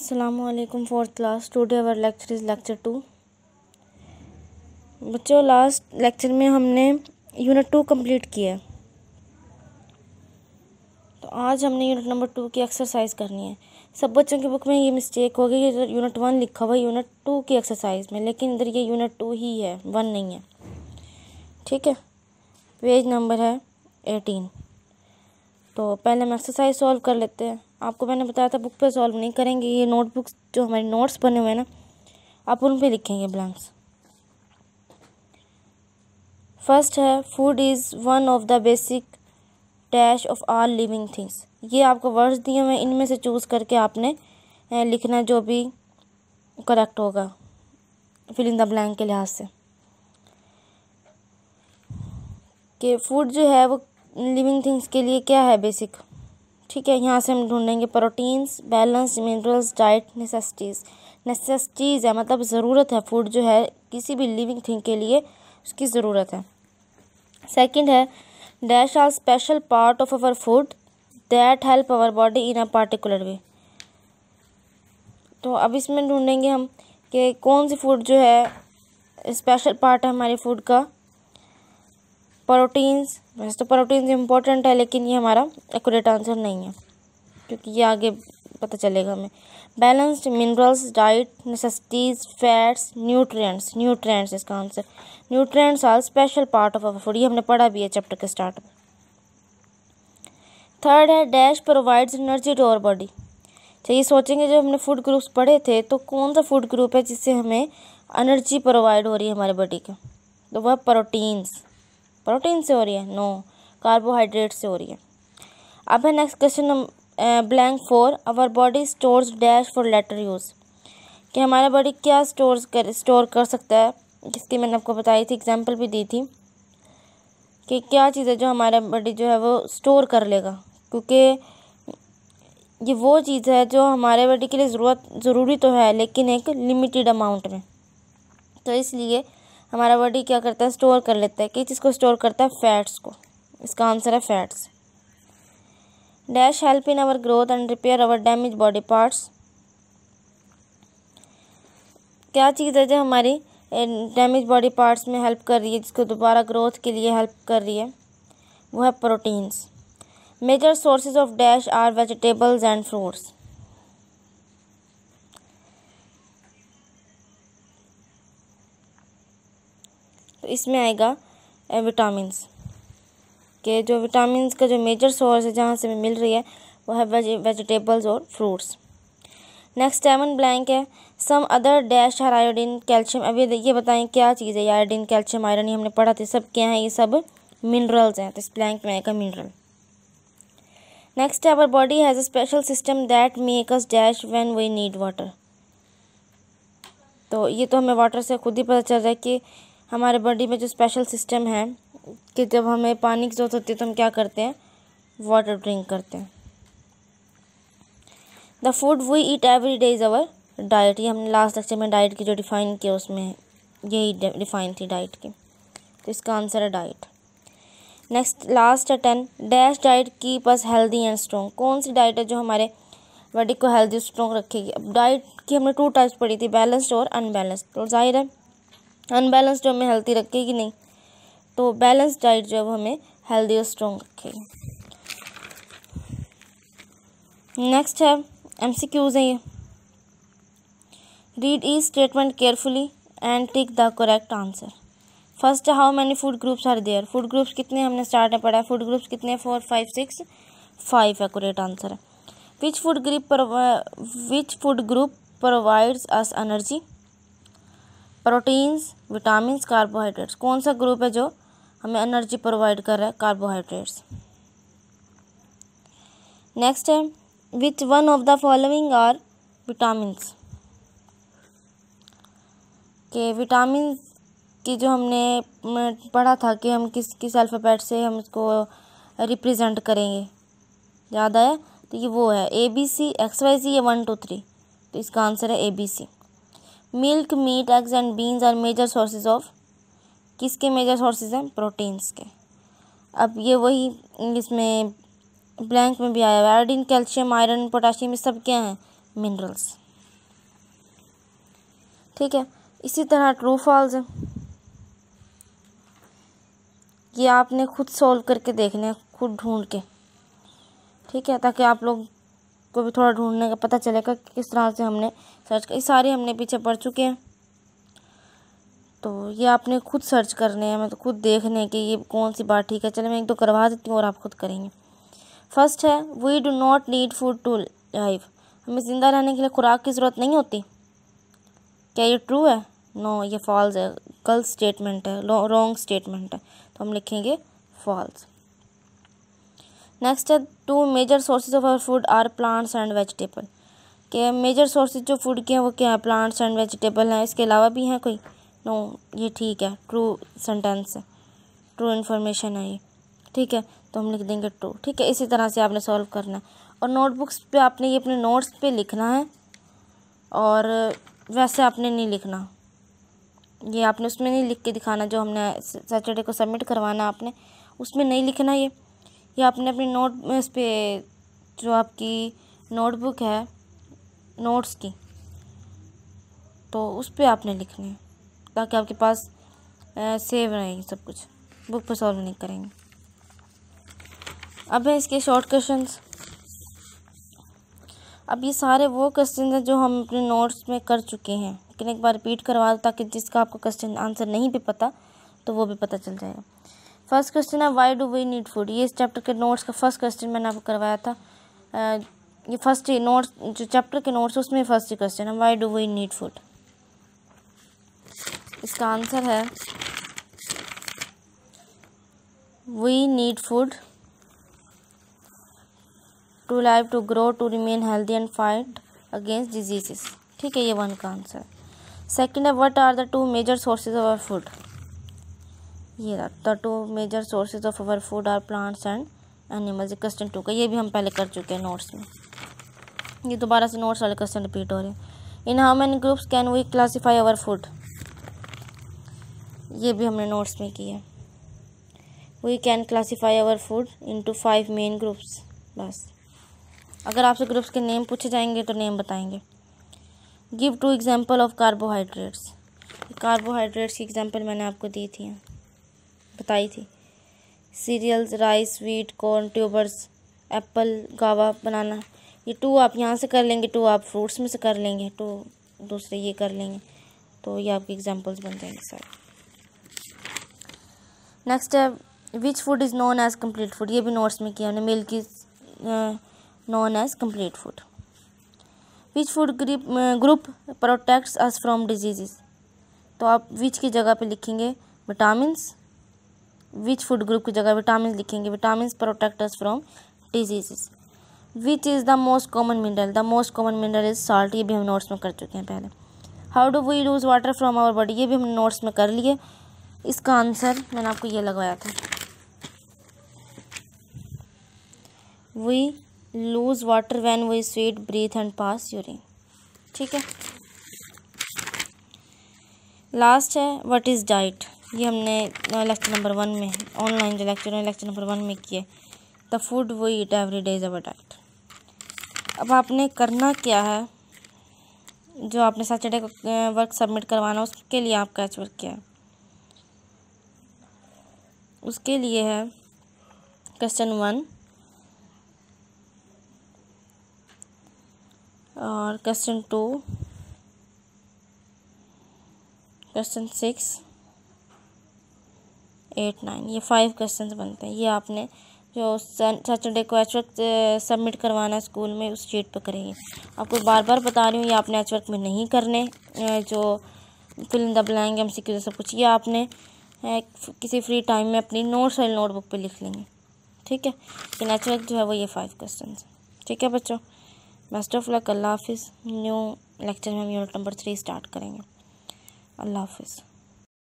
असलकम fourth class today our lecture is lecture two बच्चों last lecture में हमने यूनिट टू कंप्लीट किया तो आज हमने यूनिट नंबर टू की एक्सरसाइज करनी है सब बच्चों की बुक में ये मिस्टेक हो गई इधर यूनिट वन लिखा हुआ है यूनिट टू की एक्सरसाइज में लेकिन इधर ये यूनिट टू ही है वन नहीं है ठीक है पेज नंबर है एटीन तो पहले हम एक्सरसाइज सॉल्व कर लेते हैं आपको मैंने बताया था बुक पे सॉल्व नहीं करेंगे ये नोटबुक्स जो हमारे नोट्स बने हुए हैं ना आप उन पे लिखेंगे ब्लैंक्स फर्स्ट है food is one of the basic dash of all living things ये आपको वर्ड्स दिए हुए हैं इनमें से चूज़ करके आपने लिखना जो भी करेक्ट होगा फिल इन द ब्लैंक के लिहाज से कि फूड जो है वो लिविंग थिंग्स के लिए क्या है बेसिक ठीक है यहाँ से हम ढूंढेंगे proteins balance minerals diet necessities necessities है मतलब ज़रूरत है फूड जो है किसी भी लिविंग थिंग के लिए उसकी ज़रूरत है सेकंड है dash are special part of our food that help our body in a particular way तो अब इसमें ढूंढेंगे हम कि कौन सी फूड जो है स्पेशल पार्ट है हमारे फूड का प्रोटीन्स वैसे तो प्रोटीन्स इम्पोर्टेंट है लेकिन ये हमारा एक्यूरेट आंसर नहीं है क्योंकि ये आगे पता चलेगा हमें balanced minerals diet necessities fats nutrients nutrients इसका answer nutrients are special part of our food ये हमने पढ़ा भी है चैप्टर के स्टार्ट में थर्ड है dash provides energy to our body चाहिए सोचेंगे जब हमने फूड ग्रुप्स पढ़े थे तो कौन सा फूड ग्रुप है जिससे हमें एनर्जी प्रोवाइड हो रही है हमारे बॉडी का तो वह प्रोटीन्स प्रोटीन से हो रही है नो कार्बोहाइड्रेट से हो रही है अब है next question blank four our body stores dash for later use कि हमारा बॉडी क्या स्टोर कर स्टोर कर सकता है जिसकी मैंने आपको बताई थी एग्जांपल भी दी थी कि क्या चीज़ है जो हमारा बॉडी जो है वो स्टोर कर लेगा क्योंकि ये वो चीज़ है जो हमारे बॉडी के लिए ज़रूरत ज़रूरी तो है लेकिन एक लिमिटेड अमाउंट में तो इसलिए हमारा बॉडी क्या करता है स्टोर कर लेता है किस चीज़ को स्टोर करता है फैट्स को इसका आंसर है fats dash help in our growth and repair our damage body parts क्या चीज़ है जो हमारी डैमेज बॉडी पार्ट्स में हेल्प कर रही है जिसको दोबारा ग्रोथ के लिए हेल्प कर रही है वो है proteins major sources of dash are vegetables and fruits इसमें आएगा विटामिन के जो विटामिन का जो मेजर सोर्स है जहाँ से हमें मिल रही है वो है वेज वेजिटेबल्स और फ्रूट्स नेक्स्ट सेवन ब्लैंक है सम अदर डैश हर आयोडीन कैल्शियम अभी ये बताएं क्या चीज़ है ये आयोडीन कैल्शियम आयरन ये हमने पढ़ा था सब क्या हैं ये सब मिनरल्स हैं तो इस ब्लैंक में आएगा मिनरल नेक्स्ट है our body has a special system that make us dash when we need water तो ये तो हमें वाटर से खुद ही पता चल रहा है कि हमारे बॉडी में जो स्पेशल सिस्टम है कि जब हमें पानी की ज़रूरत होती है तो हम क्या करते हैं वाटर ड्रिंक करते हैं the food we eat every day is our diet ये हमने लास्ट लेक्चर में डाइट की जो डिफ़ाइन किया उसमें यही डिफ़ाइन थी डाइट की तो इसका आंसर है डाइट नेक्स्ट लास्ट है ten dash diet keep us healthy and strong कौन सी डाइट है जो हमारे बॉडी को हेल्दी स्ट्रॉन्ग रखेगी अब डाइट की हमने टू टाइप्स पढ़ी थी बैलेंस्ड और अनबैलेंस्ड तो जाहिर है अनबैलेंस जो हमें हेल्थी रखेगी नहीं तो बैलेंस डाइट जो है वो हमें हेल्दी और स्ट्रॉन्ग रखेगी नेक्स्ट है एम सी क्यूज़ है ये read the statement carefully and take the correct answer first how many food groups are there food groups कितने हमने स्टार्ट में पढ़ा है फूड ग्रुप्स कितने four five six five accurate answer है which food group which food group provides us energy proteins vitamin carbohydrates कौन सा group है जो हमें एनर्जी प्रोवाइड कर रहा है कार्बोहाइड्रेट्स नेक्स्ट है which one of the following are vitamin के विटामिन की जो हमने पढ़ा था कि हम किस किस अल्फ़ाबेट से हम इसको रिप्रेजेंट करेंगे ज़्यादा है तो ये वो है A B C X Y C या वन टू थ्री तो इसका आंसर है A B C milk meat eggs and beans are major sources of किसके मेजर सोर्सेज हैं प्रोटीन्स के अब ये वही इसमें ब्लैंक में भी आया हुआ है आयोडीन कैल्शियम आयरन पोटाशियम सब क्या हैं मिनरल्स ठीक है इसी तरह ट्रू फॉल्स ये आपने खुद सॉल्व करके देखने खुद ढूंढ के ठीक है ताकि आप लोग को भी थोड़ा ढूंढने का पता चलेगा कि किस तरह से हमने सर्च कर ये सारे हमने पीछे पढ़ चुके हैं तो ये आपने खुद सर्च करने हैं मतलब खुद देखने हैं कि ये कौन सी बात ठीक है चले मैं एक दो करवा देती हूँ और आप खुद करेंगे फर्स्ट है we do not need food to live हमें ज़िंदा रहने के लिए खुराक की ज़रूरत नहीं होती क्या ये ट्रू है नो no, ये फॉल्स है गलत स्टेटमेंट है रॉन्ग स्टेटमेंट है तो हम लिखेंगे फॉल्स नेक्स्ट है two major sources of our food are plants and vegetable के मेजर सोर्सेज जो फूड के हैं वो क्या है प्लांट्स एंड वेजिटेबल हैं इसके अलावा भी हैं कोई नो no, ये ठीक है ट्रू सेंटेंस है ट्रू इन्फॉर्मेशन है ये ठीक है तो हम लिख देंगे ट्रू ठीक है इसी तरह से आपने सॉल्व करना है और नोटबुक्स पे आपने ये अपने नोट्स पे लिखना है और वैसे आपने नहीं लिखना ये आपने उसमें नहीं लिख के दिखाना जो हमने सैटरडे को सबमिट करवाना आपने उसमें नहीं लिखना ये या अपने अपनी नोट इस पर जो आपकी नोटबुक है नोट्स की तो उस पर आपने लिखने ताकि आपके पास सेव रहेंगे सब कुछ बुक पर सॉल्व नहीं करेंगे अब है इसके शॉर्ट क्वेश्चन अब ये सारे वो क्वेश्चन हैं जो हम अपने नोट्स में कर चुके हैं लेकिन एक बार रिपीट करवा दो ताकि जिसका आपको क्वेश्चन आंसर नहीं भी पता तो वो भी पता चल जाएगा फर्स्ट क्वेश्चन है why do we need food ये इस चैप्टर के नोट्स का फर्स्ट क्वेश्चन मैंने आपको करवाया था ये फर्स्ट ही नोट्स जो चैप्टर के नोट्स उसमें फर्स्ट ही क्वेश्चन है why do we need food इसका आंसर है we need food to live to grow to remain healthy and fight against diseases ठीक है ये वन का आंसर सेकेंड है what are the two major sources of our food ये the two major sources of our food are plants and animals question two का ये भी हम पहले कर चुके हैं नोट्स में ये दोबारा से नोट्स वाले क्वेश्चन रिपीट हो रहे हैं in how many groups can we classify our food ये भी हमने नोट्स में किया we can classify our food into five main groups बस अगर आपसे ग्रुप्स के नेम पूछे जाएंगे तो नेम बताएंगे give two example of carbohydrates carbohydrates की एग्जाम्पल मैंने आपको दी थी बताई थी cereals rice sweet corn tubers apple guava banana ये टू आप यहाँ से कर लेंगे टू आप फ्रूट्स में से कर लेंगे टू दूसरे ये कर लेंगे तो ये आपके एग्जाम्पल्स बन जाएंगे सर नेक्स्ट है which food is known as complete food ये भी नोट्स में किया हमने milk is known as complete food which food group protects us from disease तो आप विच की जगह पे लिखेंगे विटामिन्स विच फूड ग्रुप की जगह विटामिन लिखेंगे vitamin protectors from from diseases which is the most common mineral the most common mineral is salt ये भी हम नोट्स में कर चुके हैं पहले how do we lose water from our body ये भी हम नोट्स में कर लिए इसका आंसर मैंने आपको ये लगवाया था we lose water when we sweat breathe and pass urine ठीक है लास्ट है वट इज़ डाइट ये हमने लेक्चर नंबर वन में ऑनलाइन जो लेक्चर है लेक्चर नंबर वन में किए the food we eat every day is our diet अब आपने करना क्या है जो आपने सैटरडे को वर्क सबमिट करवाना उसके लिए आपका एच वर्क क्या है उसके लिए है क्वेश्चन वन और question two question six eight nine ये फाइव क्वेश्चन बनते हैं ये आपने जो सैटरडे को एच वर्क सबमिट करवाना है स्कूल में उस शीट पर करेंगे आपको बार बार बता रही हूँ ये आपने एच वर्क में नहीं करने जो fill in the blank M C Q सब कुछ ये आपने किसी फ्री टाइम में अपनी नोट्स वाली नोटबुक पर लिख लेंगे ठीक है लेकिन एचवर्क जो है वो ये फाइव क्वेश्चन ठीक है बच्चों बेस्ट ऑफ लक अल्लाह हाफिज़ न्यू लेक्चर में हम यूनिट नंबर थ्री स्टार्ट करेंगे अल्लाह हाफिज़